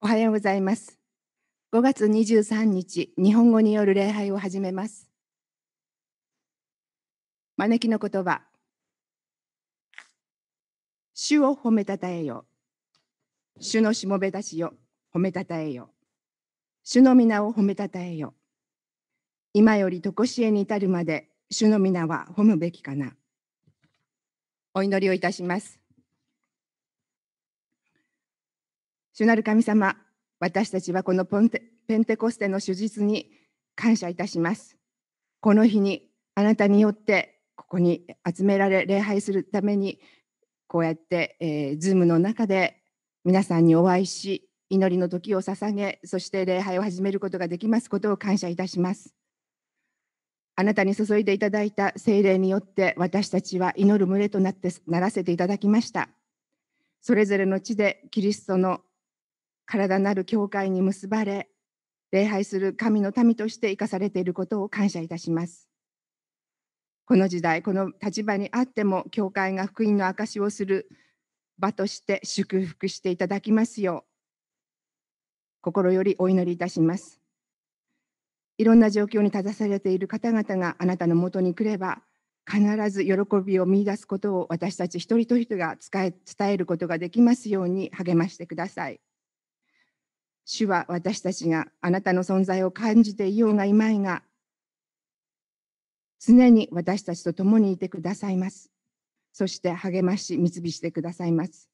おはようございます。5月23日、日本語による礼拝を始めます。招きの言葉。主を褒めたたえよ。主のしもべたしよ。褒めたたえよ。主の皆を褒めたたえよ。今よりとこしえに至るまで、主の皆は褒むべきかな。お祈りをいたします。主なる神様、私たちはこのペンテコステの手術に感謝いたします。この日にあなたによってここに集められ礼拝するためにこうやって、えー、ズームの中で皆さんにお会いし祈りの時を捧げそして礼拝を始めることができますことを感謝いたします。あなたに注いでいただいた聖霊によって私たちは祈る群れとなってならせていただきました。それぞれの地でキリストの体なる教会に結ばれ、礼拝する神の民として生かされていることを感謝いたします。この時代、この立場にあっても、教会が福音の証しをする場として祝福していただきますよう、心よりお祈りいたします。いろんな状況に立たされている方々があなたのもとに来れば、必ず喜びを見いだすことを私たち一人一人が伝えることができますように励ましてください。主は私たちがあなたの存在を感じていようがいまいが、常に私たちと共にいてくださいます。そして励まし、導してくださいます。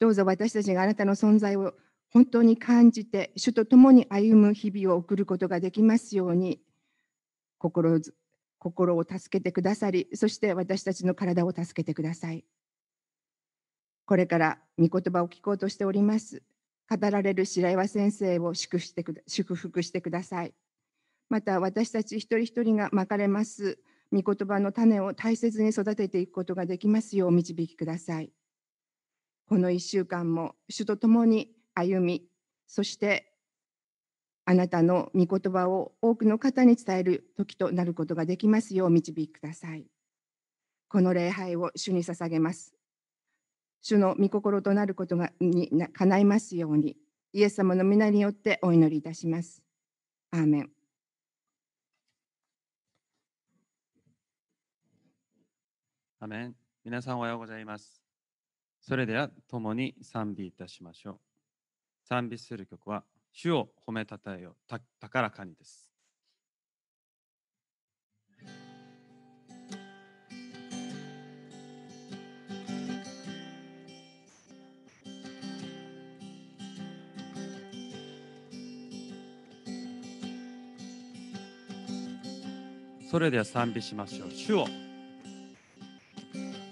どうぞ私たちがあなたの存在を本当に感じて、主と共に歩む日々を送ることができますように、心心を助けてくださり、そして私たちの体を助けてください。これから御言葉を聞こうとしております。語られる白岩先生を祝福して祝福してください。また私たち一人一人がまかれます御言葉の種を大切に育てていくことができますようお導きください。この1週間も主と共に歩み、そしてあなたの御言葉を多くの方に伝える時となることができますようお導きください。この礼拝を主に捧げます。主の御心となることがに叶いますように、イエス様の皆によってお祈りいたします。アーメン。アメン。皆さんおはようございます。それでは共に賛美いたしましょう。賛美する曲は、主を褒めたたえよた高らかにです。それでは賛美しましょう主を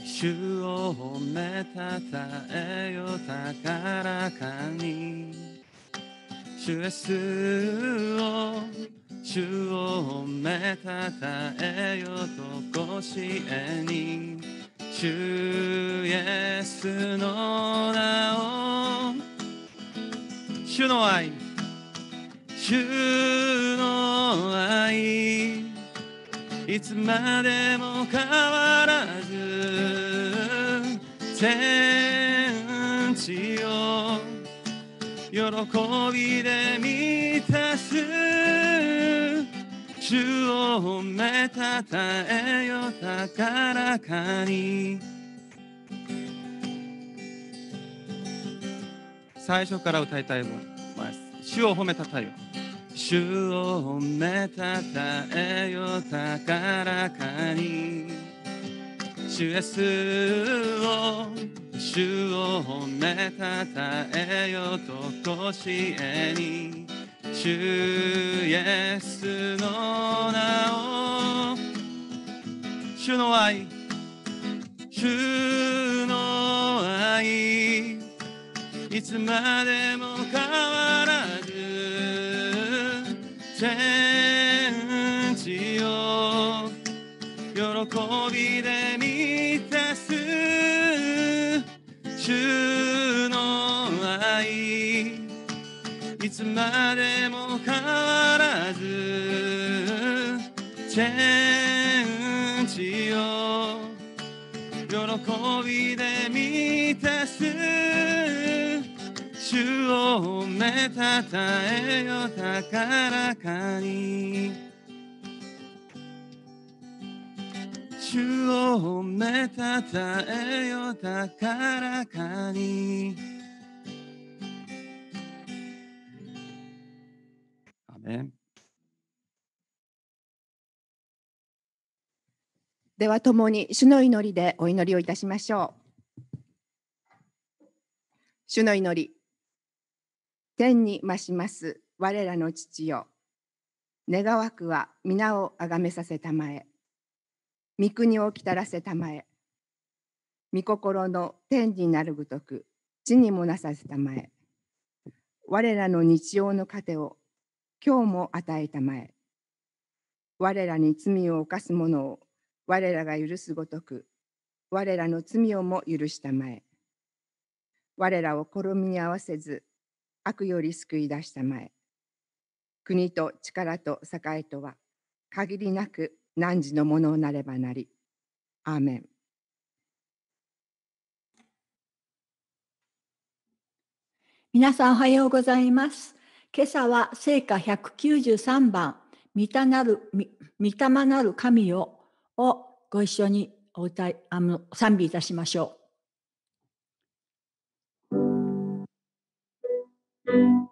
主を褒めたたえよ高らかに主エスを主を褒めたたえよとこしえに主イエスの名を主の愛主いつまでも変わらず天地を喜びで満たす主を褒めたたえよ高らかに最初から歌いたいもん主を褒めたたえよ主を褒めたたえよ高らかに主イエスを主を褒めたたえよとこしえに主イエスの名を主の愛主の愛いつまでも変わらず天地を喜びで満たす主の愛いつまでも変わらず天地を喜びで満たす主を褒めたたえよ高らかに主を褒めたたえよ高らかにアでは共に主の祈りでお祈りをいたしましょう。主の祈り天に増します我らの父よ願わくは皆をあがめさせたまえ御国をきたらせたまえ御心の天になるごとく地にもなさせたまえ我らの日曜の糧を今日も与えたまえ我らに罪を犯す者を我らが許すごとく我らの罪をも許したまえ我らを転みに合わせず悪より救い出したまえ。国と力と栄とは、限りなく汝のものなればなり。アーメン。皆さんおはようございます。今朝は聖歌193番、御霊なるたまなる神よをご一緒にお歌いあの賛美いたしましょう。thank you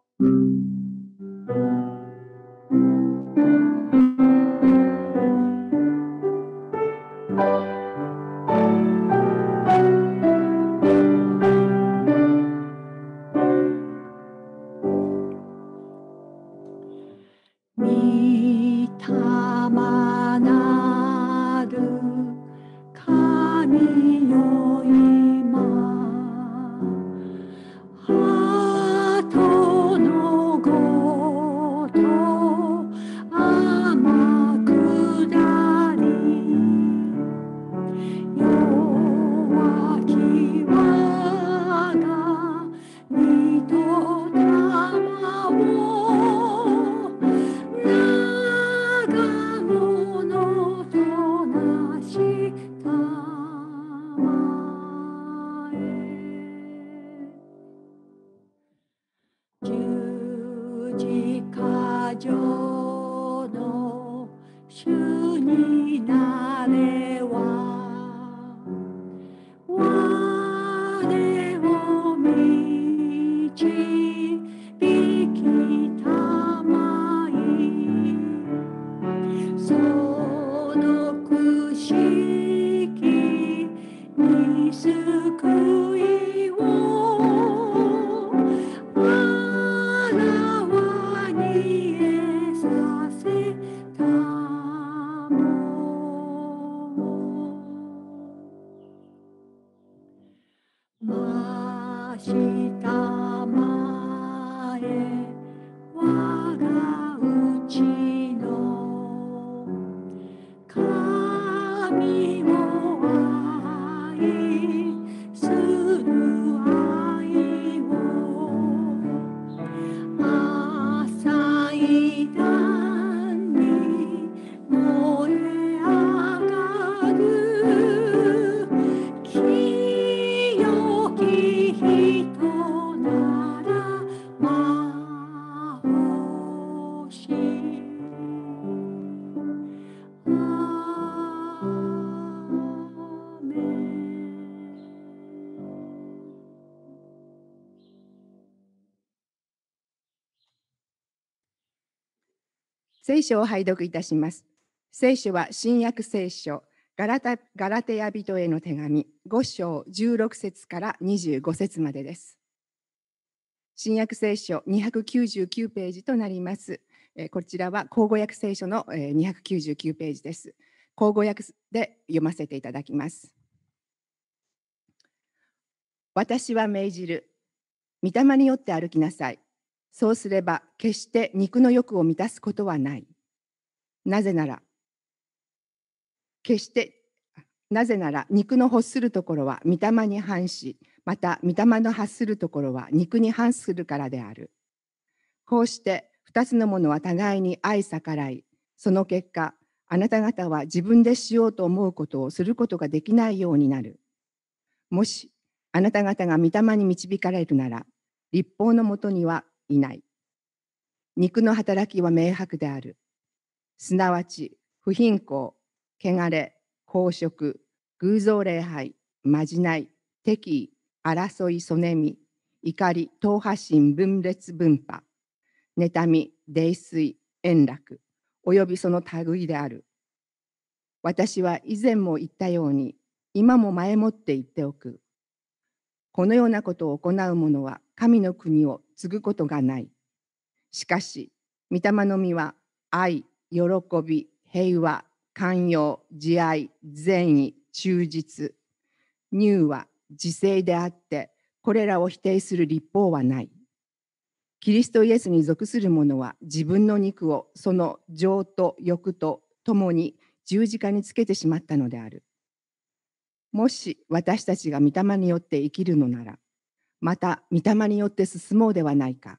聖書を拝読いたします。聖書は新約聖書、ガラタガラテヤ人への手紙5章16節から25節までです。新約聖書299ページとなります。こちらは口語訳聖書の299ページです。口語訳で読ませていただきます。私は命じる。御霊によって歩きなさい。そうすれば決して肉の欲を満たすことはない。なぜなら、決して、なぜなら肉の欲するところは御霊に反し、また御霊の発するところは肉に反するからである。こうして2つのものは互いに相逆らい、その結果、あなた方は自分でしようと思うことをすることができないようになる。もし、あなた方が御霊に導かれるなら、立法のもとにはいない。肉の働きは明白である。すなわち、不貧困、汚れ、公職、偶像礼拝、まじない、敵意、争い、そねみ、怒り、党派心、分裂、分派、妬み、泥酔、円楽、およびその類である。私は以前も言ったように、今も前もって言っておく。このようなことを行う者は神の国を継ぐことがない。しかし、御霊の実は愛、喜び、平和、寛容、慈愛、善意、忠実。乳は自制であって、これらを否定する立法はない。キリストイエスに属する者は自分の肉をその情と欲と共に十字架につけてしまったのである。もし私たちが御霊によって生きるのなら、また御霊によって進もうではないか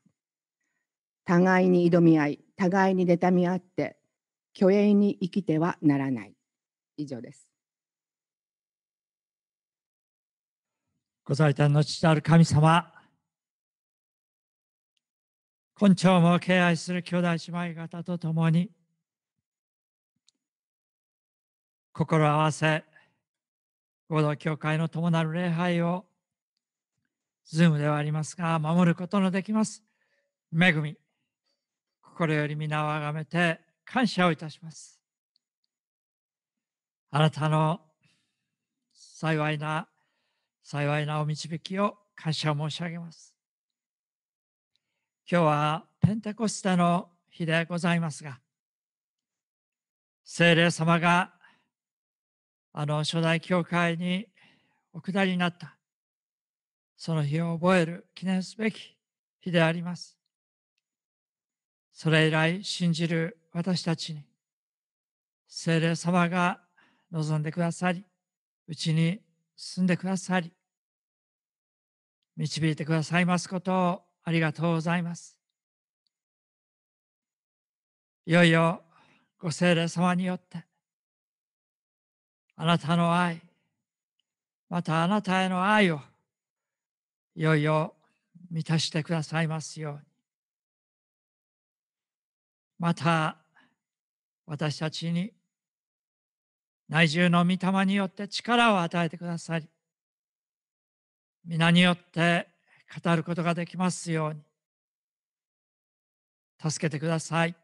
互いに挑み合い互いに妬み合って虚栄に生きてはならない以上ですご在宅の父なる神様今朝も敬愛する兄弟姉妹方と共に心合わせ合同教会の共なる礼拝をズームではありますが、守ることのできます。恵み、心より皆をあがめて感謝をいたします。あなたの幸いな、幸いなお導きを感謝を申し上げます。今日はペンテコステの日でございますが、聖霊様があの初代教会にお下りになったその日を覚える、記念すべき日であります。それ以来、信じる私たちに、聖霊様が望んでくださり、うちに住んでくださり、導いてくださいますことをありがとうございます。いよいよご聖霊様によって、あなたの愛、またあなたへの愛をいよいよ満たしてくださいますようにまた私たちに内住の御霊によって力を与えてくださり皆によって語ることができますように助けてください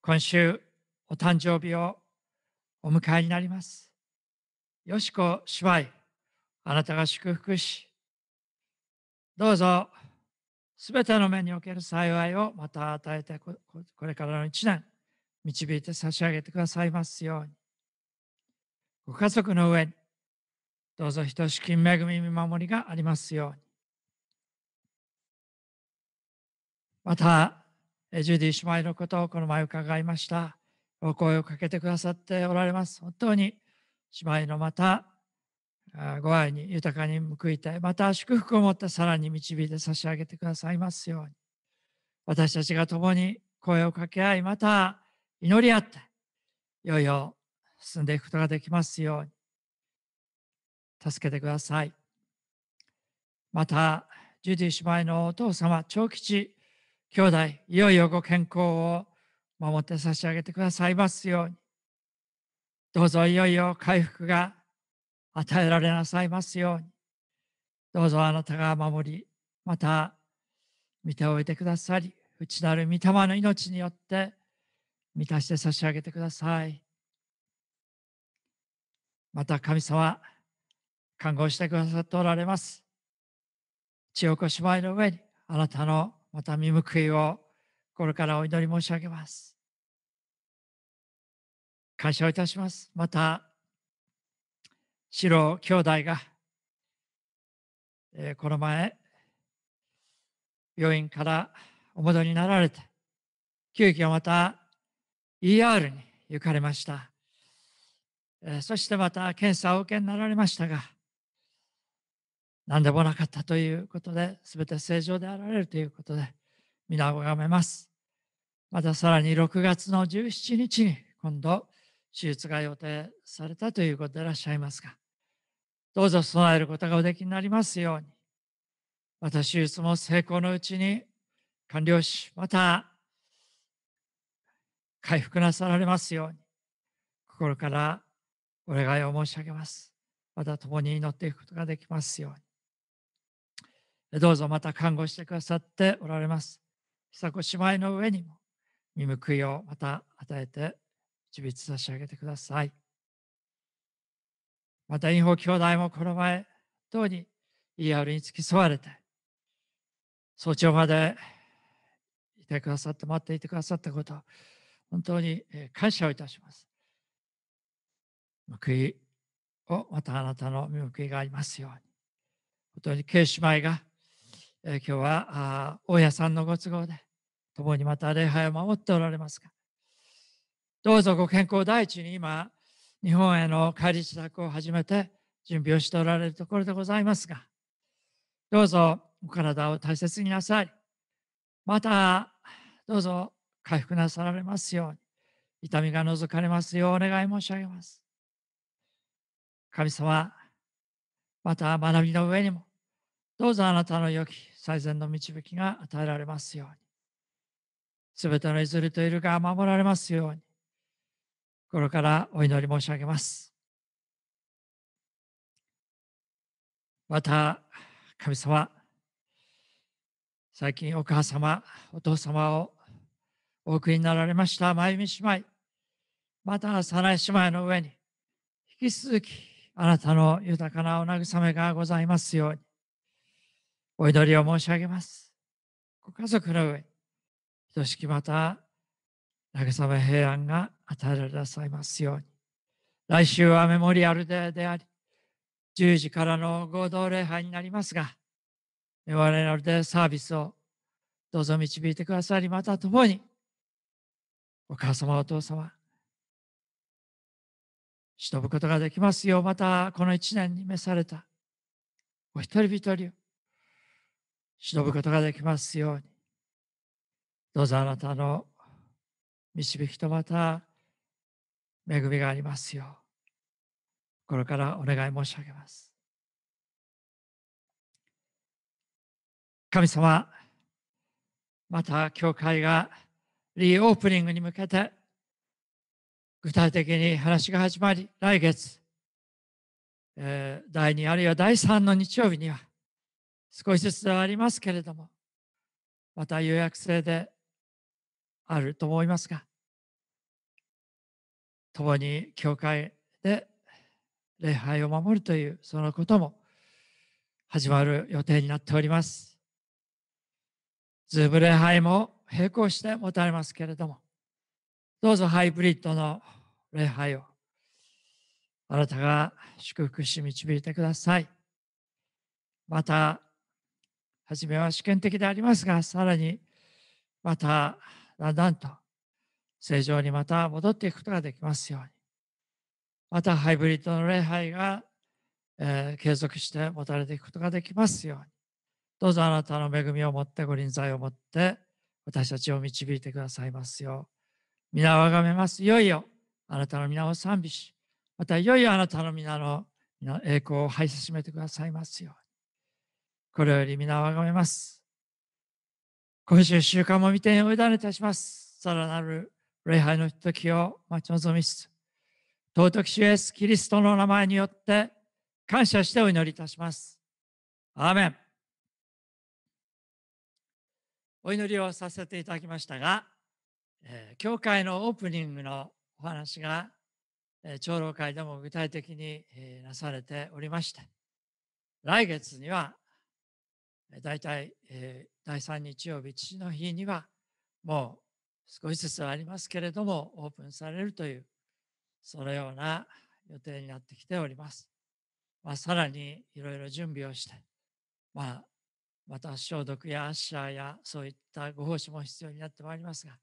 今週お誕生日をお迎えになりますよしこ芝居。あなたが祝福し、どうぞ、すべての目における幸いをまた与えて、これからの一年、導いて差し上げてくださいますように。ご家族の上に、どうぞ等しき恵み見守りがありますように。また、ジュディ姉妹のことをこの前伺いました。お声をかけてくださっておられます。本当に姉妹のまたご愛に豊かに報いたい。また祝福を持ってさらに導いて差し上げてくださいますように。私たちが共に声を掛け合い、また祈り合って、いよいよ進んでいくことができますように。助けてください。また、ジュディ姉妹のお父様、長吉兄弟、いよいよご健康を守って差し上げてくださいますように。どうぞいよいよ回復が与えられなさいますようにどうぞあなたが守りまた見ておいてくださり内なる御霊の命によって満たして差し上げてくださいまた神様看護してくださっておられます千代子姉妹の上にあなたのまた見報いを心からお祈り申し上げます感謝をいたしますまたシロ兄弟が、えー、この前、病院からお戻りになられて、急遽また ER に行かれました。えー、そしてまた検査を受けになられましたが、何でもなかったということで、すべて正常であられるということで、皆を拝めます。またさらに6月の17日に今度、手術が予定されたということでいらっしゃいますが、どうぞ備えることがおできになりますように、私いつも成功のうちに完了し、また回復なさられますように、心からお願いを申し上げます。また共に祈っていくことができますように。どうぞまた看護してくださっておられます。久子姉妹の上にも見報いをまた与えて、一筆差し上げてください。また、インォ兄弟もこの前、とうに ER に付き添われて、早朝までいてくださって、待っていてくださったこと、本当に感謝をいたします。報いを、またあなたの見報いがありますように。本当に、慶姉妹が、えー、今日は大家さんのご都合で、共にまた礼拝を守っておられますが、どうぞご健康第一に今、日本への帰り支度を始めて準備をしておられるところでございますが、どうぞお体を大切になさい。また、どうぞ回復なさられますように、痛みが除かれますようお願い申し上げます。神様、また学びの上にも、どうぞあなたの良き最善の導きが与えられますように。すべての譲りといるが守られますように。心からお祈り申し上げます。また、神様、最近お母様、お父様をお送りになられました、まゆみ姉妹、また、早苗姉妹の上に、引き続き、あなたの豊かなお慰めがございますように、お祈りを申し上げます。ご家族の上、ひとしきまた、慰め平安が与えられなさいますように。来週はメモリアルデーであり、10時からの合同礼拝になりますが、メモリアルデーサービスをどうぞ導いてくださり、また共に、お母様、お父様、忍ぶことができますよう、またこの一年に召された、お一人一人を忍ぶことができますように、どうぞあなたの導きとまた恵みがありますよこれからお願い申し上げます神様また教会がリオープニングに向けて具体的に話が始まり来月、えー、第2あるいは第3の日曜日には少しずつではありますけれどもまた予約制であると思いますが共に教会で礼拝を守るというそのことも始まる予定になっております。ズーム礼拝も並行して持たれますけれども、どうぞハイブリッドの礼拝をあなたが祝福し導いてください。また、初めは試験的でありますが、さらにまただんだんと正常にまた戻っていくことができますように。またハイブリッドの礼拝が、えー、継続して持たれていくことができますように。どうぞあなたの恵みを持ってご臨在を持って私たちを導いてくださいますよう。皆をあがめます。いよいよあなたの皆を賛美し、またいよいよあなたの皆の栄光を拝しめてくださいますように。これより皆をあがめます。今週週間も見ておいねいたします。さらなる礼拝の時を待ち望みつつ、尊き主イエス・キリストの名前によって感謝してお祈りいたします。アーメン。お祈りをさせていただきましたが、えー、教会のオープニングのお話が、えー、長老会でも具体的に、えー、なされておりまして、来月には大体、えー、第3日曜日、父の日には、もう少しずつありますけれども、オープンされるという、そのような予定になってきております。まあ、さらにいろいろ準備をして、まあ、また消毒やアッシャーやそういったご奉仕も必要になってまいりますが、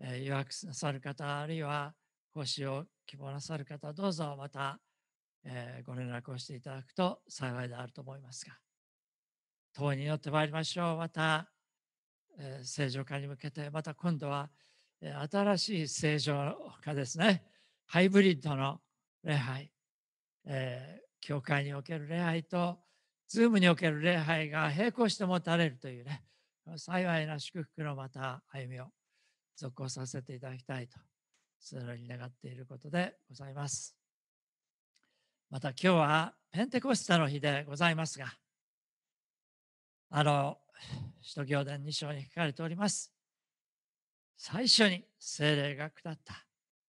えー、予約なさる方、あるいは講師を希望なさる方、どうぞまた、えー、ご連絡をしていただくと幸いであると思いますが、共に祈ってまいりましょう。また、えー、正常化に向けて、また今度は、えー、新しい正常化ですね。ハイブリッドの礼拝、えー、教会における礼拝と、ズームにおける礼拝が並行して持たれるというね、幸いな祝福のまた歩みを続行させていただきたいと、そのように願っていることでございます。また今日はペンテコスタの日でございますが、あの、首都行伝2章に書かれております。最初に精霊が下った、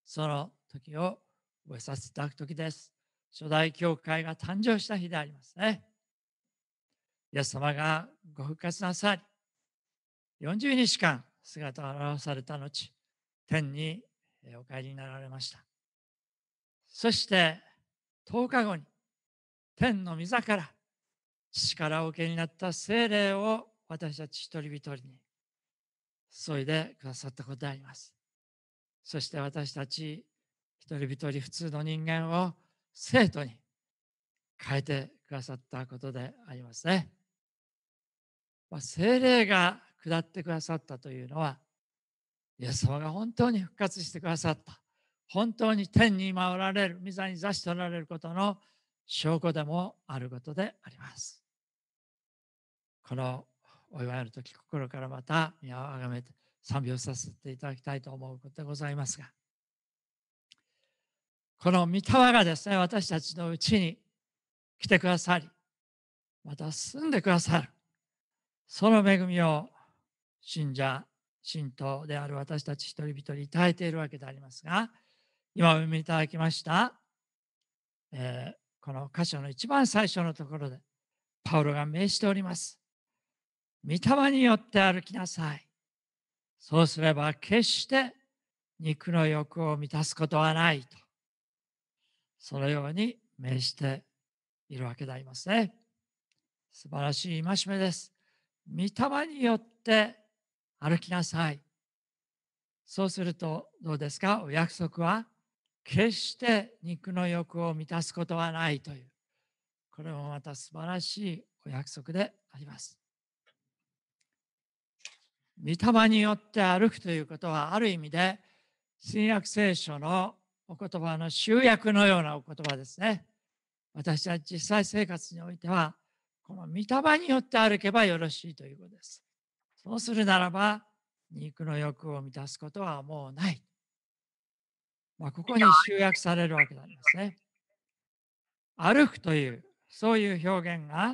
その時を覚えさせていただく時です。初代教会が誕生した日でありますね。イエス様がご復活なさり、40日間姿を現された後、天にお帰りになられました。そして10日後に天の御座から力を受けになった精霊を私たち一人一人に注いでくださったことであります。そして私たち一人一人普通の人間を生徒に変えてくださったことでありますね。まあ、精霊が下ってくださったというのは、イエス様が本当に復活してくださった、本当に天に今おられる、御座に座しておられることの証拠でもあることであります。このお祝いの時心からまた宮をあがめて賛美をさせていただきたいと思うことでございますがこの御霊がですね私たちのうちに来てくださりまた住んでくださるその恵みを信者信徒である私たち一人一人に与えているわけでありますが今お読みいただきました、えー、この箇所の一番最初のところでパウロが命じております御霊によって歩きなさい。そうすれば決して肉の欲を満たすことはないと。そのように命じているわけでありますね。素晴らしい戒めです。御霊によって歩きなさい。そうするとどうですかお約束は決して肉の欲を満たすことはないという。これもまた素晴らしいお約束であります。御霊によって歩くということはある意味で新約聖書のお言葉の集約のようなお言葉ですね。私は実際生活においてはこの御霊によって歩けばよろしいということです。そうするならば肉の欲を満たすことはもうない。まあ、ここに集約されるわけなんですね。歩くというそういう表現が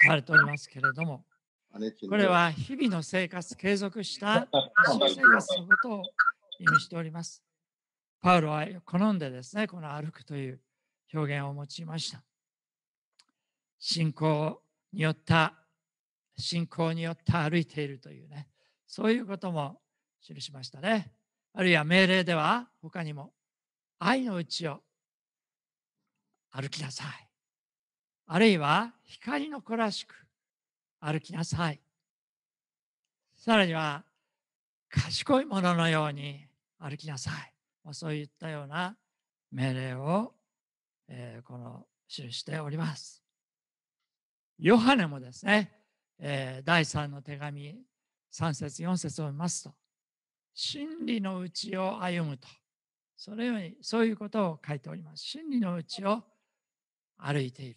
使われておりますけれどもこれは日々の生活、継続した 生活のことを意味しております。パウロは好んでですね、この歩くという表現を用いました。信仰によった、信仰によって歩いているというね、そういうことも記しましたね。あるいは命令では他にも、愛のうちを歩きなさい。あるいは光の子らしく歩きなさい。さらには、賢いもののように歩きなさい。まそういったような命令を、えー、この記しております。ヨハネもですね、えー、第3の手紙3節4節を見ますと、真理の内を歩むと、そのように、そういうことを書いております。真理の内を歩いている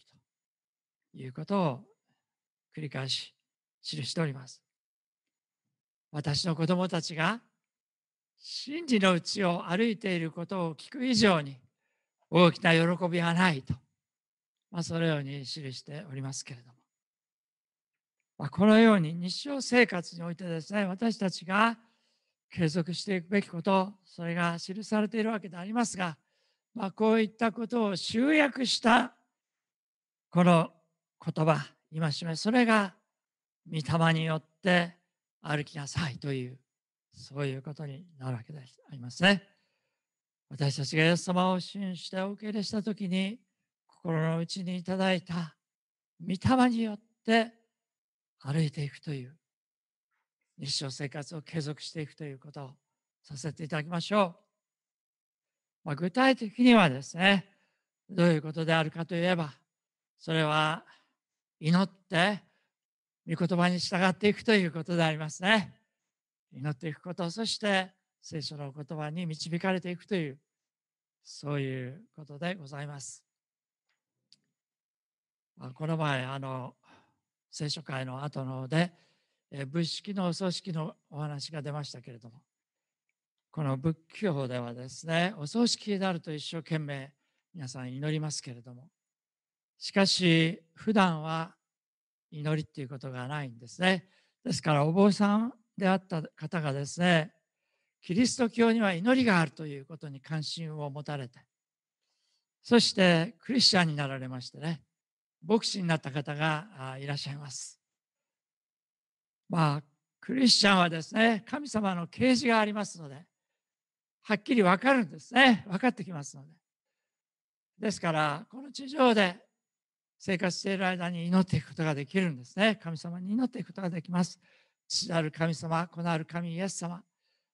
ということを繰り返し記しております。私の子供たちが真理のうちを歩いていることを聞く以上に大きな喜びはないと、まあ、そのように記しておりますけれども、まあ、このように日常生活においてですね私たちが継続していくべきことそれが記されているわけでありますが、まあ、こういったことを集約したこの言葉戒めそれが御霊によって歩きなさいというそういうことになるわけでありますね私たちがイエス様を信じてお受け入れした時に心の内にいただいた御霊によって歩いていくという日常生活を継続していくということをさせていただきましょう、まあ、具体的にはですねどういうことであるかといえばそれは祈って御言葉に従っていくということでありますね祈っていくことそして聖書の言葉に導かれていくというそういうことでございますこの前あの聖書会の後ので仏式のお葬式のお話が出ましたけれどもこの仏教ではですねお葬式であると一生懸命皆さん祈りますけれどもしかし普段は祈りっていうことがないんですねですからお坊さんであった方がですねキリスト教には祈りがあるということに関心を持たれてそしてクリスチャンになられましてね牧師になった方がいらっしゃいますまあクリスチャンはですね神様の啓示がありますのではっきり分かるんですね分かってきますのでですからこの地上で生活している間に祈っていくことができるんですね。神様に祈っていくことができます。父なる神様、子なる神イエス様、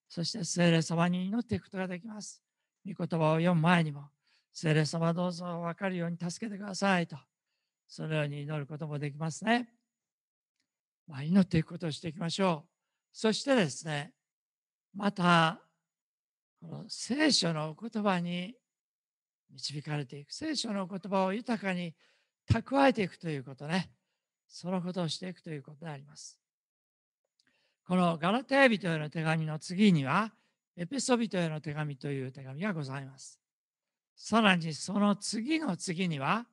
そして聖霊様に祈っていくことができます。御言葉を読む前にも、聖霊様どうぞ分かるように助けてくださいと、そのように祈ることもできますね。まあ、祈っていくことをしていきましょう。そしてですね、また、この聖書の言葉に導かれていく。聖書の言葉を豊かに蓄えていくということね。そのことをしていくということであります。このガラテヤ人への手紙の次には、エペソビトへの手紙という手紙がございます。さらにその次の次には、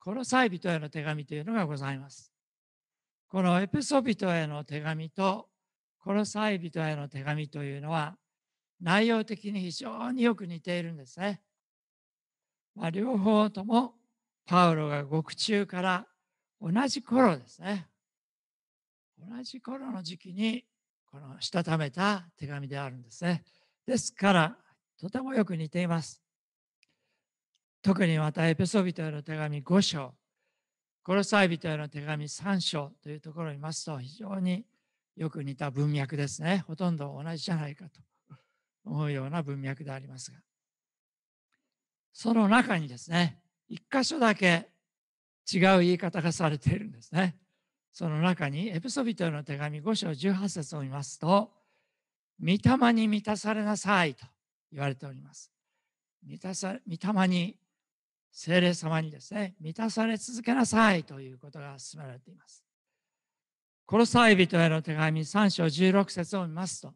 コロサイ人への手紙というのがございます。このエペソビトへの手紙とコロサイ人への手紙というのは、内容的に非常によく似ているんですね。まあ、両方ともパウロが獄中から同じ頃ですね同じ頃の時期にこのしたためた手紙であるんですねですからとてもよく似ています特にまたエペソビトへの手紙5章コロサイ人への手紙3章というところを見ますと非常によく似た文脈ですねほとんど同じじゃないかと思うような文脈でありますがその中にですね一箇所だけ違う言い方がされているんですね。その中にエプソビトへの手紙5章18節を見ますと、御霊に満たされなさいと言われております。満たさ御霊に、精霊様にですね、満たされ続けなさいということが進められています。殺さえ人への手紙3章16節を見ますと、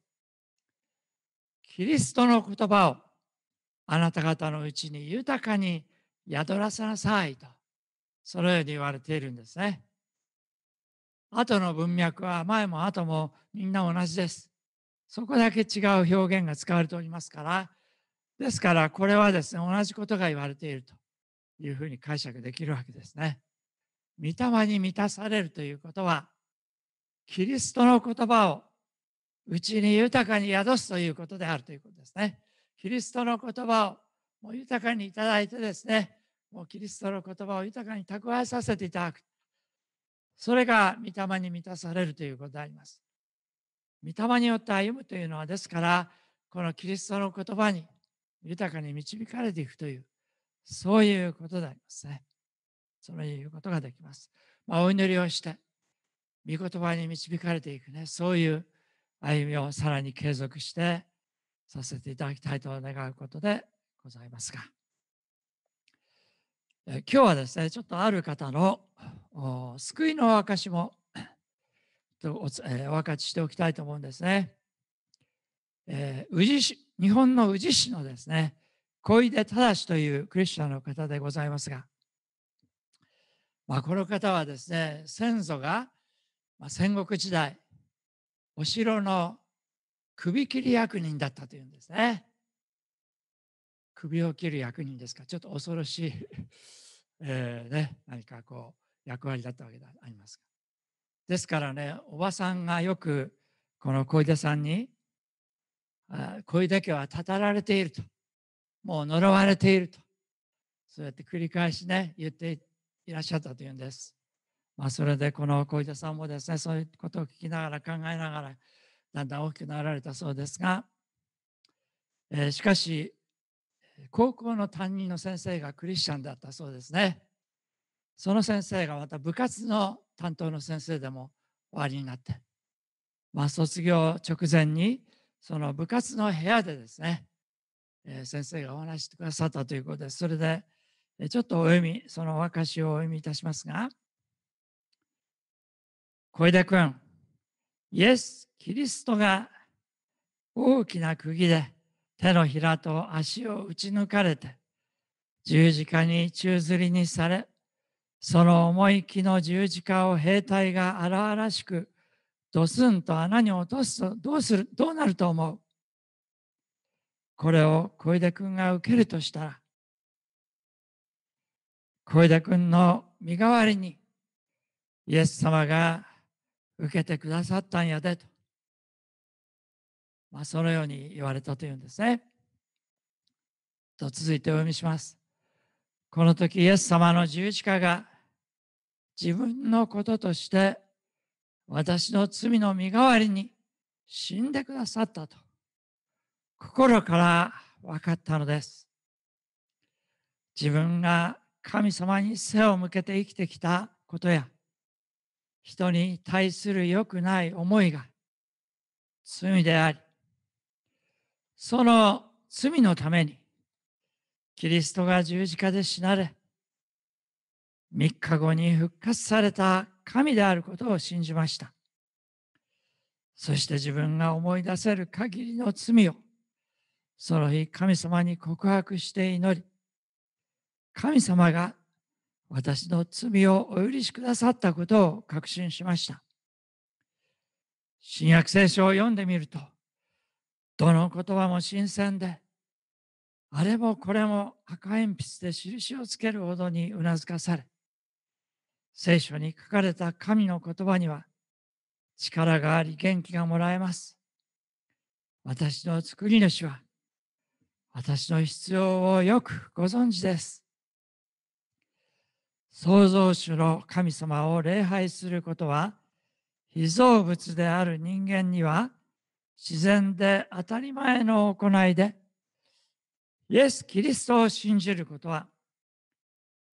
キリストの言葉をあなた方のうちに豊かに宿らせなさいと、そのように言われているんですね。後の文脈は前も後もみんな同じです。そこだけ違う表現が使われておりますから、ですからこれはですね、同じことが言われているというふうに解釈できるわけですね。御霊に満たされるということは、キリストの言葉をうちに豊かに宿すということであるということですね。キリストの言葉をもう豊かにいただいてですね、もうキリストの言葉を豊かに蓄えさせていただく。それが御霊に満たされるということであります。御霊によって歩むというのはですから、このキリストの言葉に豊かに導かれていくという、そういうことでありますね。そのいうことができます。まあ、お祈りをして、御言葉に導かれていくね、そういう歩みをさらに継続してさせていただきたいと願うことでございますが、え今日はですね、ちょっとある方の救いの証もお,、えお分かちしておきたいと思うんですね。えー、宇治市日本の宇治市のですね、小出忠というクリスチャンの方でございますが、まあ、この方はですね、先祖が、まあ、戦国時代、お城の首切り役人だったというんですね。首を切る役人ですかちょっと恐ろしい えね、何かこう役割だったわけでありますがですからねおばさんがよくこの小出さんに「小出家はたたられている」と「もう呪われている」とそうやって繰り返しね言っていらっしゃったというんです。まあ、それでこの小出さんもですねそういうことを聞きながら考えながらだんだん大きくなられたそうですが、えー、しかし高校の担任の先生がクリスチャンだったそうですね。その先生がまた部活の担当の先生でも終わりになって、まあ、卒業直前にその部活の部屋でですね、えー、先生がお話してくださったということです。それで、えちょっとお読み、そのお証しをお読みいたしますが、小出君、イエス・キリストが大きな釘で手のひらと足を打ち抜かれて十字架に宙づりにされその思いきの十字架を兵隊が荒々しくドスンと穴に落とすとどうするどうなると思うこれを小出君が受けるとしたら小出君の身代わりにイエス様が受けてくださったんやでとまあ、そのように言われたというんですね。と続いてお読みします。この時イエス様の十字架が自分のこととして私の罪の身代わりに死んでくださったと心から分かったのです。自分が神様に背を向けて生きてきたことや人に対する良くない思いが罪でありその罪のために、キリストが十字架で死なれ、3日後に復活された神であることを信じました。そして自分が思い出せる限りの罪を、その日神様に告白して祈り、神様が私の罪をお許しくださったことを確信しました。新約聖書を読んでみると、どの言葉も新鮮で、あれもこれも赤鉛筆で印をつけるほどにうなずかされ、聖書に書かれた神の言葉には力があり元気がもらえます。私の作り主は私の必要をよくご存知です。創造主の神様を礼拝することは、被造物である人間には自然で当たり前の行いで、イエス・キリストを信じることは、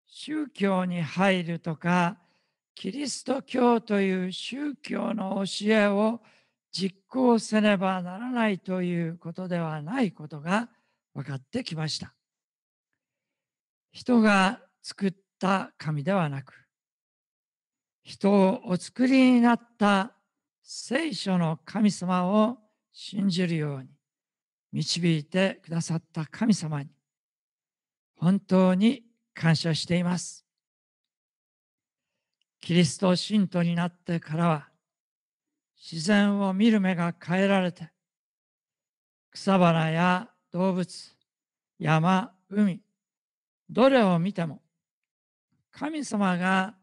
宗教に入るとか、キリスト教という宗教の教えを実行せねばならないということではないことが分かってきました。人が作った神ではなく、人をお作りになった聖書の神様を信じるように導いてくださった神様に本当に感謝しています。キリスト信徒になってからは自然を見る目が変えられて草花や動物、山、海、どれを見ても神様が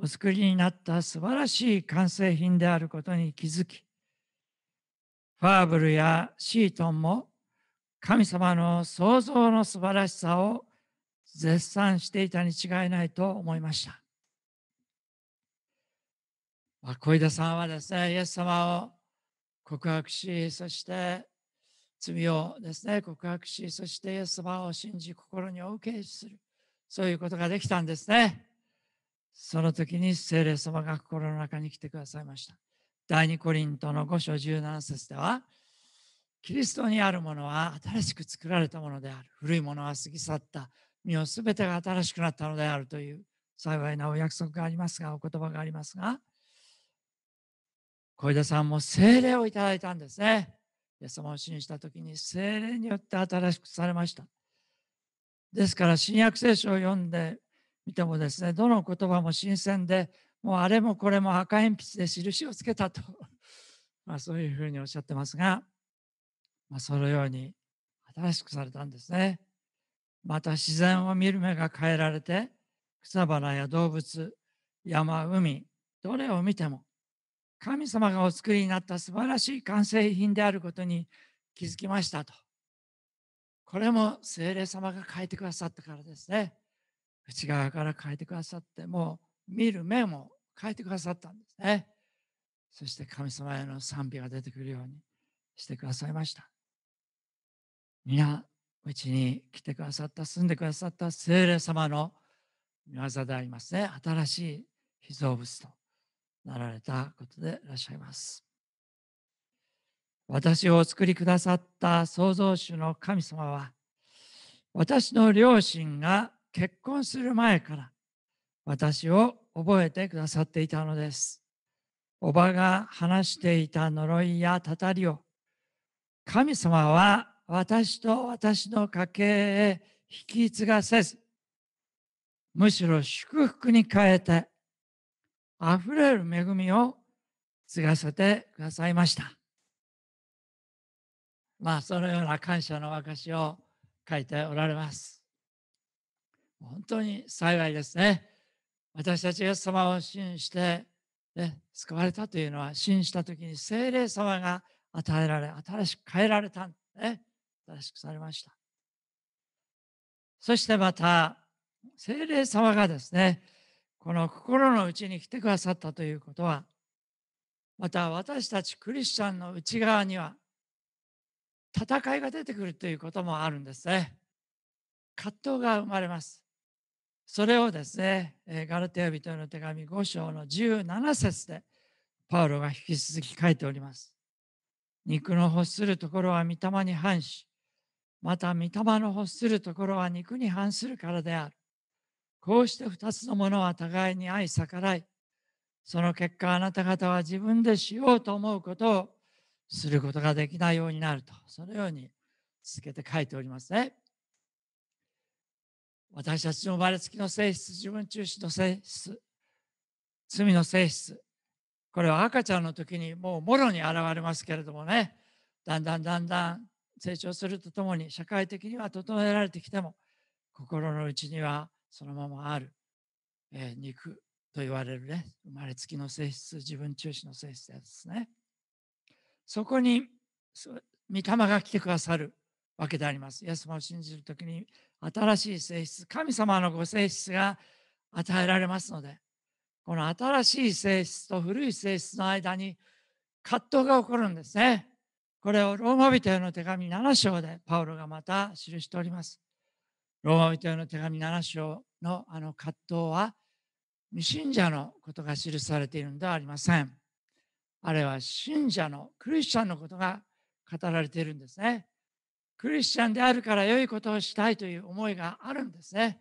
お作りになった素晴らしい完成品であることに気づきファーブルやシートンも神様の創造の素晴らしさを絶賛していたに違いないと思いました。まあ、小出さんはですね、イエス様を告白し、そして罪をですね、告白し、そしてイエス様を信じ、心にお受けする。そういうことができたんですね。その時に聖霊様が心の中に来てくださいました。第2コリントの5章17節では、キリストにあるものは新しく作られたものである。古いものは過ぎ去った。身を全てが新しくなったのであるという幸いなお約束がありますが、お言葉がありますが、小枝さんも精霊をいただいたんですね。イエス様を信じた時に精霊によって新しくされました。ですから、新約聖書を読んでみてもですね、どの言葉も新鮮でもうあれもこれも赤鉛筆で印をつけたと、まあ、そういうふうにおっしゃってますが、まあ、そのように新しくされたんですね。また自然を見る目が変えられて草花や動物山海どれを見ても神様がお作りになった素晴らしい完成品であることに気づきましたとこれも精霊様が変えてくださったからですね内側から変えてくださっても見る目も変えてくださったんですね。そして神様への賛美が出てくるようにしてくださいました。皆、うちに来てくださった、住んでくださった聖霊様の御業でありますね。新しい被造物となられたことでいらっしゃいます。私をお作りくださった創造主の神様は、私の両親が結婚する前から私を覚えてくださっていたのです。おばが話していた呪いやたたりを、神様は私と私の家系へ引き継がせず、むしろ祝福に変えて、溢れる恵みを継がせてくださいました。まあ、そのような感謝の証を書いておられます。本当に幸いですね。私たちがイエス様を信じて、ね、救われたというのは、信じたときに精霊様が与えられ、新しく変えられた、ね、新しくされました。そしてまた、精霊様がですね、この心の内に来てくださったということは、また私たちクリスチャンの内側には、戦いが出てくるということもあるんですね。葛藤が生まれます。それをですね、ガルテヤ人への手紙5章の17節で、パウロが引き続き書いております。肉の欲するところは御霊に反し、また御霊の欲するところは肉に反するからである。こうして2つのものは互いに愛逆らい、その結果あなた方は自分でしようと思うことをすることができないようになると、そのように続けて書いておりますね。私たちの生まれつきの性質、自分中心の性質、罪の性質、これは赤ちゃんの時にもうもろに現れますけれどもね、だんだんだんだん成長するとともに、社会的には整えられてきても、心の内にはそのままある、えー、肉と言われるね、生まれつきの性質、自分中心の性質ですね。そこに、御霊が来てくださるわけであります。イエス様を信じる時に新しい性質、神様のご性質が与えられますので、この新しい性質と古い性質の間に葛藤が起こるんですね。これをローマ人への手紙7章でパウロがまた記しております。ローマ人への手紙7章のあの葛藤は未信者のことが記されているのではありません。あれは信者のクリスチャンのことが語られているんですね。クリスチャンであるから良いことをしたいという思いがあるんですね。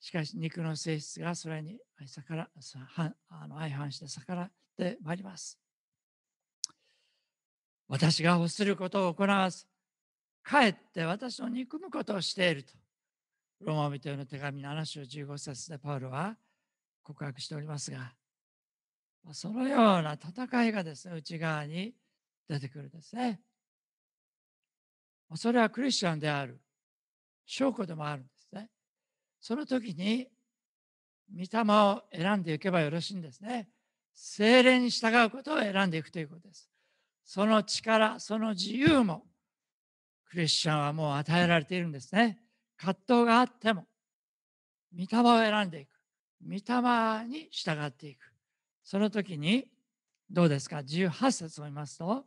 しかし肉の性質がそれに逆らあの相反して逆らってまいります。私が欲することを行わず、かえって私を憎むことをしていると。ローマ人への手紙の7章15節でパウロは告白しておりますが、そのような戦いがですね、内側に出てくるんですね。それはクリスチャンである証拠でもあるんですね。その時に、御霊を選んでいけばよろしいんですね。精霊に従うことを選んでいくということです。その力、その自由も、クリスチャンはもう与えられているんですね。葛藤があっても、御霊を選んでいく。御霊に従っていく。その時に、どうですか ?18 節を見ますと、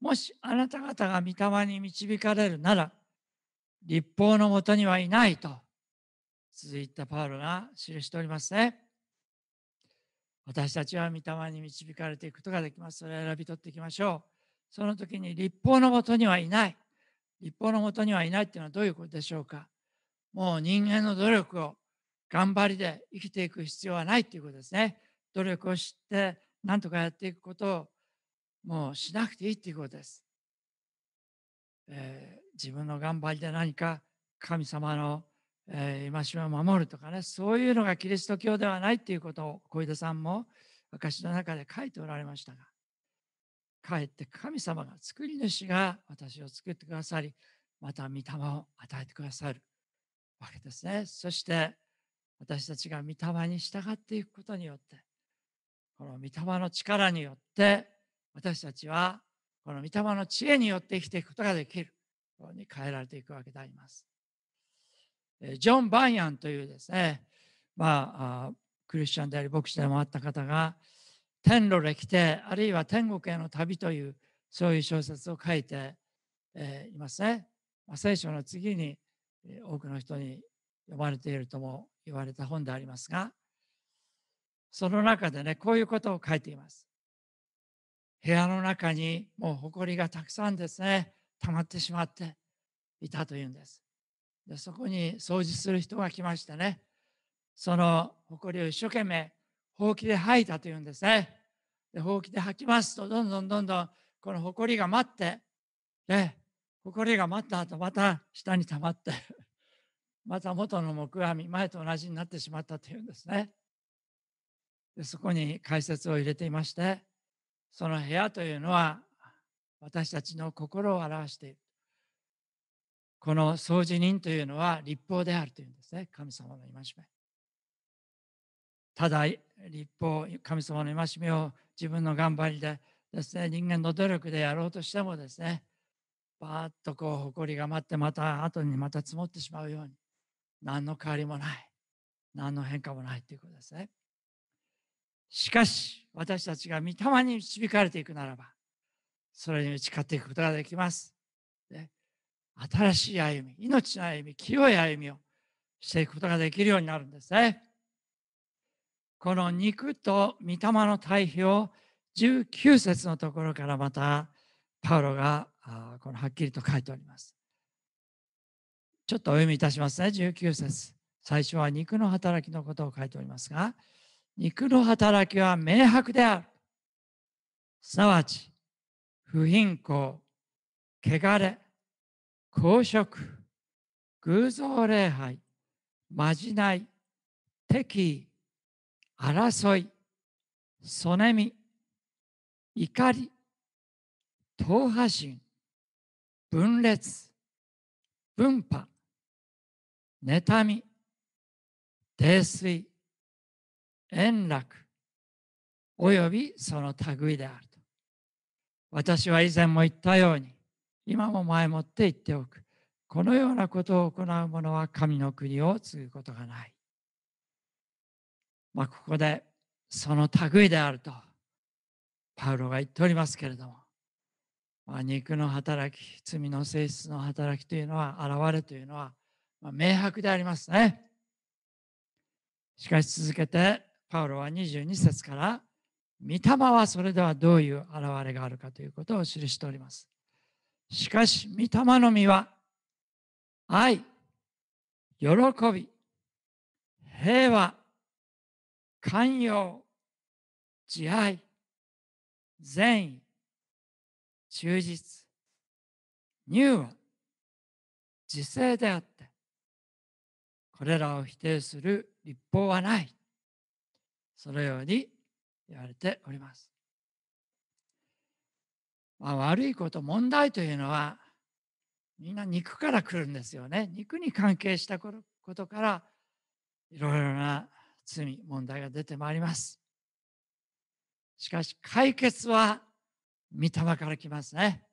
もしあなた方が御霊に導かれるなら、立法のもとにはいないと、続いたパウロが記しておりますね。私たちは御霊に導かれていくことができます。それを選び取っていきましょう。その時に立法のもとにはいない。立法のもとにはいないっていうのはどういうことでしょうか。もう人間の努力を頑張りで生きていく必要はないということですね。努力を知って何とかやっていくことをもうしなくていいっていうことです。えー、自分の頑張りで何か神様の、えー、戒めを守るとかね、そういうのがキリスト教ではないっていうことを小出さんも私の中で書いておられましたが、かえって神様が作り主が私を作ってくださり、また御霊を与えてくださるわけですね。そして私たちが御霊に従っていくことによって、この御霊の力によって私たちはこの御霊の知恵によって生きていくことができるように変えられていくわけであります。ジョン・バイアンというですね、まあ、クリスチャンであり牧師でもあった方が天路歴帝あるいは天国への旅というそういう小説を書いて、えいますね。ま聖書の次に多くの人に読まれているとも言われた本でありますがその中でねこういうことを書いています。部屋の中にもう埃がたくさんですね溜まってしまっていたというんですでそこに掃除する人が来ましてねその埃を一生懸命ほうきで吐いたというんですねでほうきで吐きますとどんどんどんどんこの埃が待ってで埃が待った後また下に溜まって また元の木阿弥前と同じになってしまったというんですねでそこに解説を入れていましてその部屋というのは私たちの心を表している。この掃除人というのは立法であるというんですね。神様の戒め。ただ、立法、神様の戒めを自分の頑張りでですね、人間の努力でやろうとしてもですね、バーッとこう、誇りが待って、また後にまた積もってしまうように、何の変わりもない、何の変化もないということですね。しかし、私たちが御霊に導かれていくならば、それに打ち勝っていくことができます。新しい歩み、命の歩み、清い歩みをしていくことができるようになるんですね。この肉と御霊の対比を19節のところからまたパウロがこのはっきりと書いております。ちょっとお読みいたしますね、19節。最初は肉の働きのことを書いておりますが、肉の働きは明白である。すなわち、不貧困、汚れ、公職、偶像礼拝、まじない、敵意、争い、そねみ、怒り、党派心、分裂、分派、妬み、泥酔、円楽、およびその類であると。私は以前も言ったように、今も前もって言っておく。このようなことを行う者は神の国を継ぐことがない。まあ、ここでその類であると、パウロが言っておりますけれども、まあ、肉の働き、罪の性質の働きというのは、現れというのは、まあ、明白でありますね。しかし続けてパウロは22節から、御霊はそれではどういう現れがあるかということを記しております。しかし、御霊の実は、愛、喜び、平和、寛容、慈愛、善意、忠実、乳和、自制であって、これらを否定する立法はない。そのように言われております。まあ、悪いこと問題というのはみんな肉から来るんですよね。肉に関係したことからいろいろな罪問題が出てまいります。しかし解決は御霊から来ますね。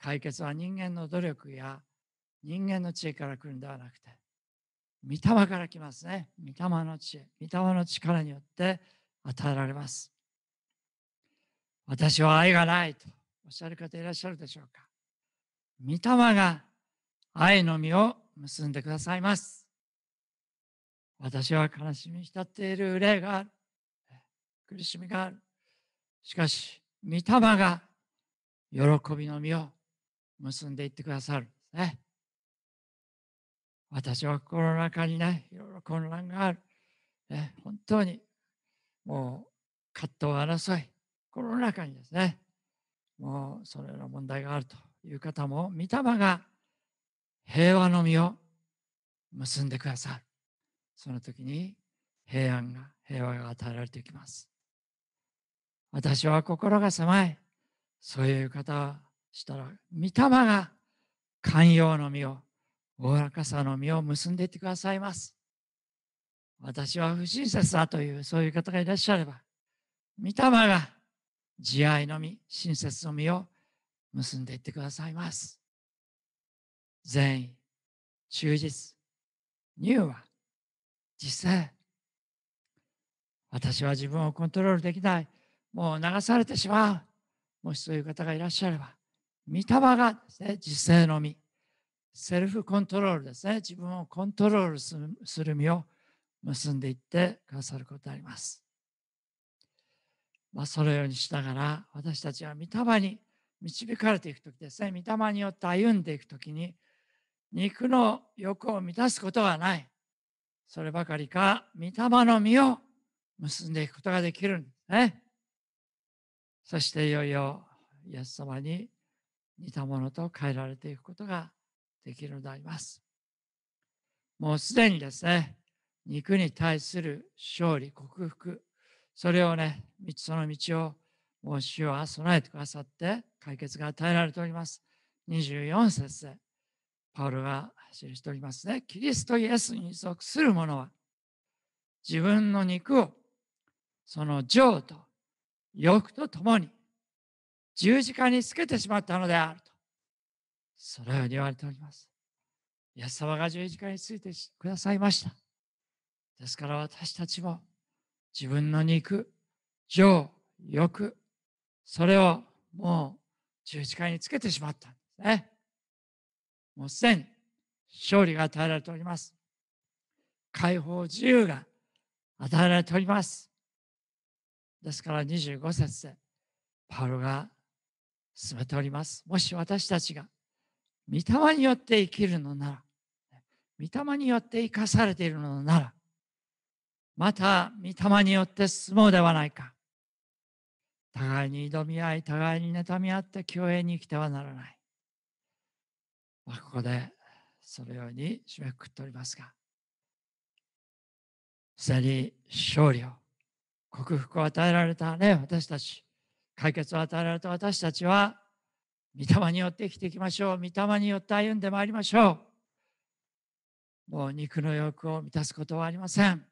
解決は人間の努力や人間の知恵から来るんではなくて御霊から来ますね。御霊の知恵、御霊の力によって与えられます。私は愛がないとおっしゃる方いらっしゃるでしょうか。御霊が愛の実を結んでくださいます。私は悲しみに浸っている憂いがある。苦しみがある。しかし、御霊が喜びの実を結んでいってくださるんですね。私は心の中にね、いろいろ混乱がある。ね、本当に、もう、葛藤争い、心の中にですね、もう、そのような問題があるという方も、御霊が平和の実を結んでくださる。その時に、平安が、平和が与えられていきます。私は心が狭い。そういう方したら、御霊が寛容の実をおおらかさの実を結んでいってくださいます。私は不親切だというそういう方がいらっしゃれば、御霊が慈愛の実、親切の実を結んでいってくださいます。善意、忠実、乳は、自制。私は自分をコントロールできない。もう流されてしまう。もしそういう方がいらっしゃれば、御霊がですね、自制の実、セルフコントロールですね。自分をコントロールする身を結んでいってくださることあります。まあ、そのようにしながら私たちは御霊に導かれていく時ですね。御霊によって歩んでいく時に肉の欲を満たすことはない。そればかりか、御霊の実を結んでいくことができるんですね。そしていよいよイエス様に似たものと変えられていくことができるのであります。もうすでにですね、肉に対する勝利、克服、それをね、その道をもう主は備えてくださって、解決が与えられております。24節で、パウロが記しておりますね。キリストイエスに属する者は、自分の肉を、その情と欲と共に、十字架につけてしまったのであると。そのように言われております。イエス様が十字架についてくださいました。ですから私たちも自分の肉、情、欲、それをもう十字架につけてしまったんですね。もうすでに勝利が与えられております。解放自由が与えられております。ですから25節でパウロが進めております。もし私たちが御霊によって生きるのなら、御霊によって生かされているのなら、また御霊によって進もうではないか。互いに挑み合い、互いに妬み合って共栄に生きてはならない。まあ、ここでそのように締めくくっておりますが、既に勝利を、克服を与えられたね、私たち、解決を与えられた私たちは、御霊によって生きていきましょう。御霊によって歩んでまいりましょう。もう肉の欲を満たすことはありません。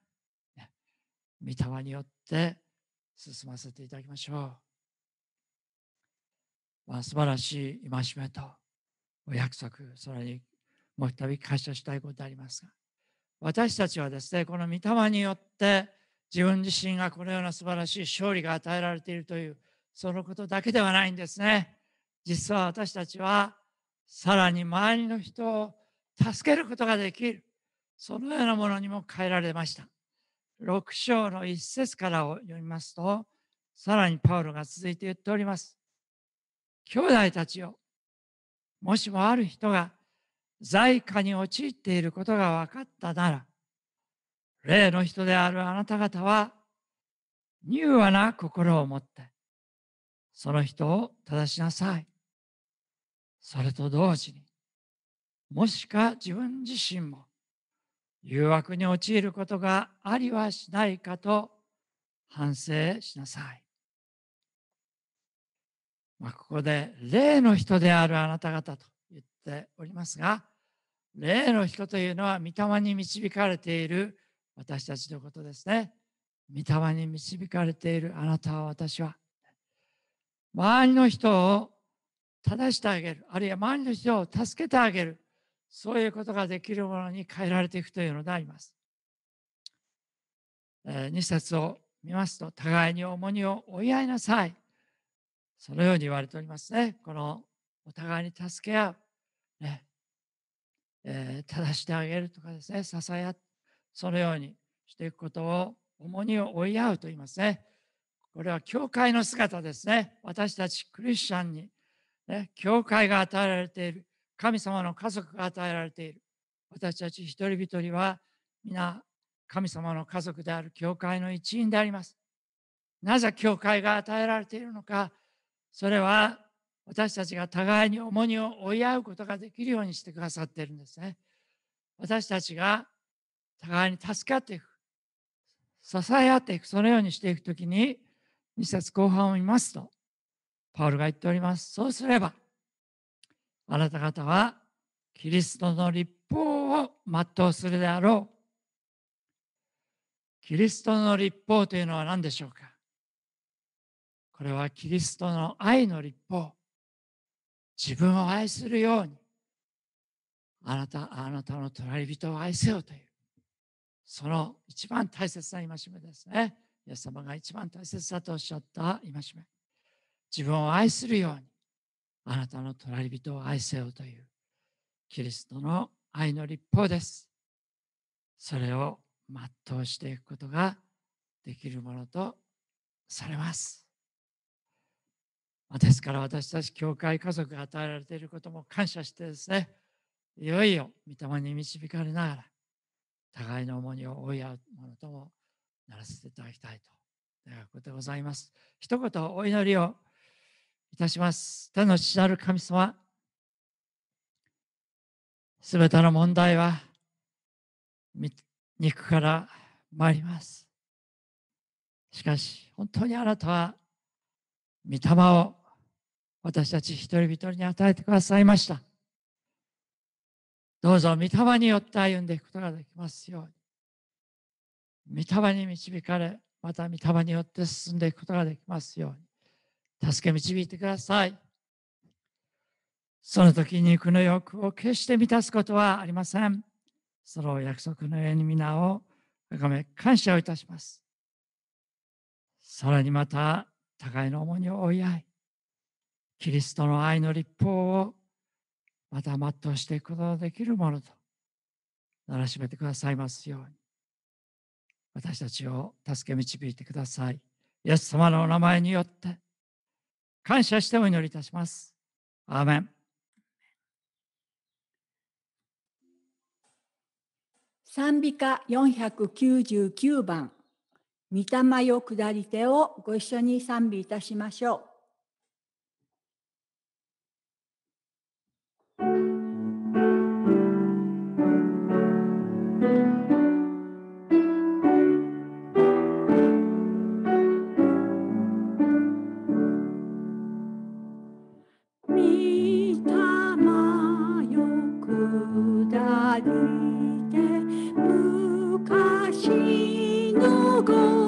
御霊によって進ませていただきましょう。まあ、素晴らしい戒めとお約束、それにもう一度感謝したいことでありますが、私たちはですね、この御霊によって自分自身がこのような素晴らしい勝利が与えられているという、そのことだけではないんですね。実は私たちはさらに周りの人を助けることができるそのようなものにも変えられました6章の1節からを読みますとさらにパウロが続いて言っております兄弟たちよもしもある人が在家に陥っていることが分かったなら例の人であるあなた方は柔和な心を持ってその人を正しなさいそれと同時にもしか自分自身も誘惑に陥ることがありはしないかと反省しなさい。まあ、ここで例の人であるあなた方と言っておりますが例の人というのは御霊に導かれている私たちのことですね。御霊に導かれているあなたは私は周りの人を正してあげるあるいは周りの人を助けてあげるそういうことができるものに変えられていくというのであります。えー、2節を見ますと互いに重荷を追い合いなさいそのように言われておりますねこのお互いに助け合う、ねえー、正してあげるとかですね支え合そのようにしていくことを重荷を追い合うと言いますねこれは教会の姿ですね私たちクリスチャンにね、教会が与えられている。神様の家族が与えられている。私たち一人一人は皆神様の家族である教会の一員であります。なぜ教会が与えられているのか、それは私たちが互いに重荷を追い合うことができるようにしてくださっているんですね。私たちが互いに助かっていく、支え合っていく、そのようにしていくときに、2節後半を見ますと、パウルが言っております。そうすれば、あなた方はキリストの立法を全うするであろう。キリストの立法というのは何でしょうかこれはキリストの愛の立法。自分を愛するように、あなた、あなたの隣人を愛せよという、その一番大切な戒めですね。イエス様が一番大切だとおっしゃった戒め。自分を愛するようにあなたの隣人を愛せよというキリストの愛の立法です。それを全うしていくことができるものとされます。ですから私たち教会家族が与えられていることも感謝してですね、いよいよ御霊に導かれながら、互いの重荷を追い合うものともならせていただきたいということでございます。一言お祈りをいたします。他の父なる神様、すべての問題は肉から参ります。しかし、本当にあなたは御霊を私たち一人一人に与えてくださいました。どうぞ御霊によって歩んでいくことができますように。御霊に導かれ、また御霊によって進んでいくことができますように。助け導いてください。その時にこの欲を決して満たすことはありません。その約束の上に皆を深め感謝をいたします。さらにまた、互いの重荷を追い合い、キリストの愛の立法をまた全うしていくことができるものと、ならしめてくださいますように。私たちを助け導いてください。イエス様のお名前によって。感謝してお祈りいたします。アーメン。賛美歌499番「御霊よ下り手」をご一緒に賛美いたしましょう。昔の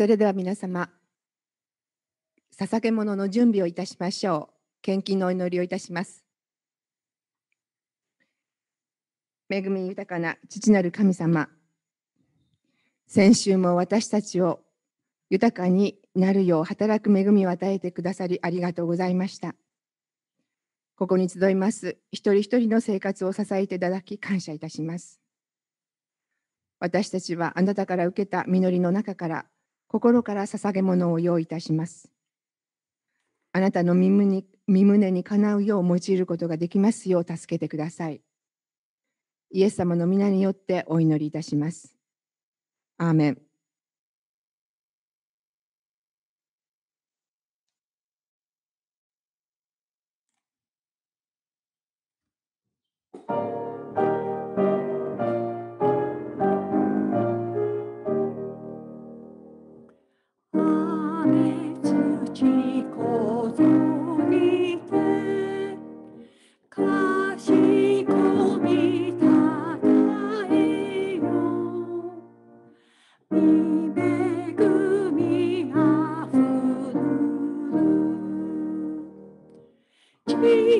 それでは皆様、捧げ物の準備をいたしましょう。献金のお祈りをいたします。恵み豊かな父なる神様、先週も私たちを豊かになるよう働く恵みを与えてくださりありがとうございました。ここに集います一人一人の生活を支えていただき感謝いたします。私たちはあなたから受けた実りの中から心から捧げ物を用意いたします。あなたの身胸身胸にかなうよう用いることができますよう助けてください。イエス様の皆によってお祈りいたします。アーメン。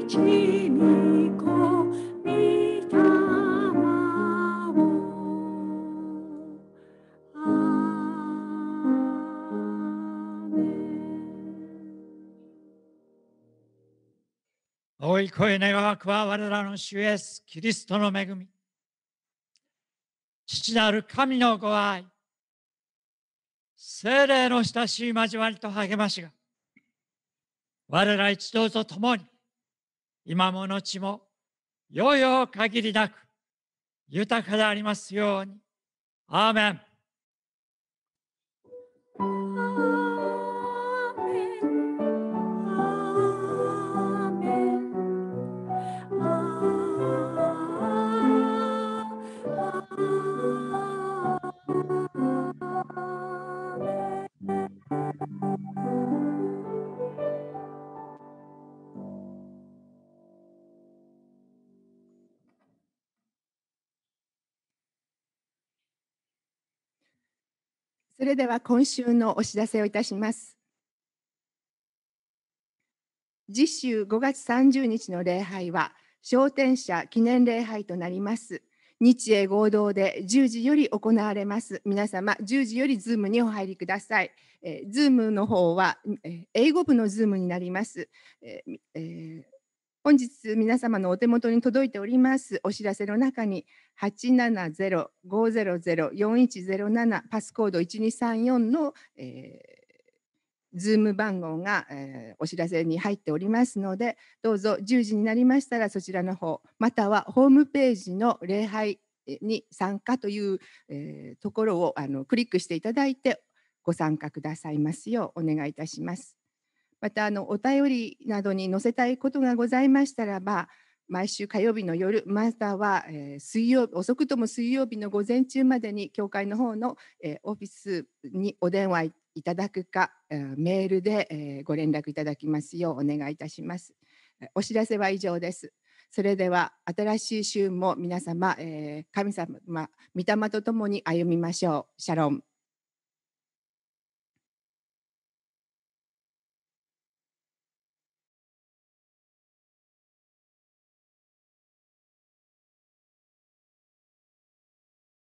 Jesus. い声願わくは我らの主イエス・キリストの恵み。父なる神のご愛。精霊の親しい交わりと励ましが、我ら一同と共に、今も後も、よよ限りなく、豊かでありますように。アーメン。れでは今週のお知らせをいたします。次週5月30日の礼拝は、昇天者記念礼拝となります。日英合同で10時より行われます。皆様、10時よりズームにお入りください。えー、Zoom の方は、えー、英語部のズームになります。えーえー本日皆様のお手元に届いておりますお知らせの中に870-500-4107パスコード1234の、えー、ズーム番号が、えー、お知らせに入っておりますのでどうぞ10時になりましたらそちらの方またはホームページの礼拝に参加という、えー、ところをあのクリックしていただいてご参加くださいますようお願いいたします。またあのお便りなどに載せたいことがございましたらば毎週火曜日の夜または、えー、水曜遅くとも水曜日の午前中までに教会の方の、えオフィスにお電話いただくか、えメールで、えご連絡いただきますようお願いいたします。お知らせは以上です。それでは新しい週も皆様、えー、神様御霊とともに歩みましょう。シャロン。